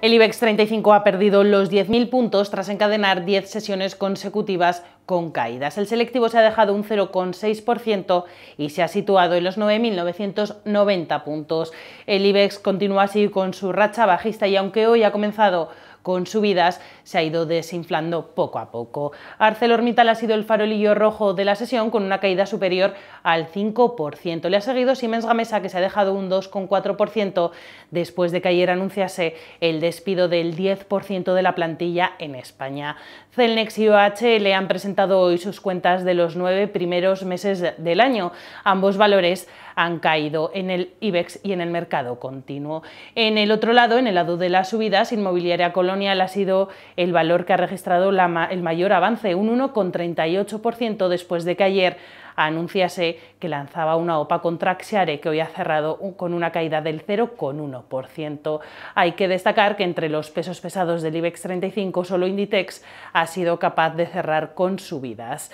El IBEX 35 ha perdido los 10.000 puntos tras encadenar 10 sesiones consecutivas con caídas. El selectivo se ha dejado un 0,6% y se ha situado en los 9.990 puntos. El IBEX continúa así con su racha bajista y aunque hoy ha comenzado con subidas, se ha ido desinflando poco a poco. ArcelorMittal ha sido el farolillo rojo de la sesión con una caída superior al 5%. Le ha seguido Siemens Gamesa, que se ha dejado un 2,4% después de que ayer anunciase el despido del 10% de la plantilla en España. Celnex y OH le han presentado hoy sus cuentas de los nueve primeros meses del año. Ambos valores han caído en el IBEX y en el mercado continuo. En el otro lado, en el lado de las subidas, Inmobiliaria con ha sido el valor que ha registrado el mayor avance, un 1,38% después de que ayer anunciase que lanzaba una OPA contra Axiare, que hoy ha cerrado con una caída del 0,1%. Hay que destacar que entre los pesos pesados del IBEX 35, solo Inditex ha sido capaz de cerrar con subidas.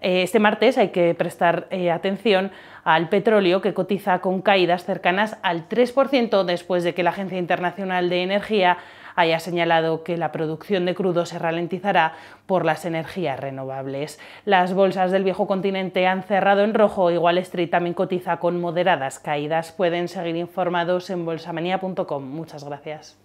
Este martes hay que prestar eh, atención al petróleo que cotiza con caídas cercanas al 3% después de que la Agencia Internacional de Energía haya señalado que la producción de crudo se ralentizará por las energías renovables. Las bolsas del viejo continente han cerrado en rojo, igual Street también cotiza con moderadas caídas. Pueden seguir informados en bolsamania.com. Muchas gracias.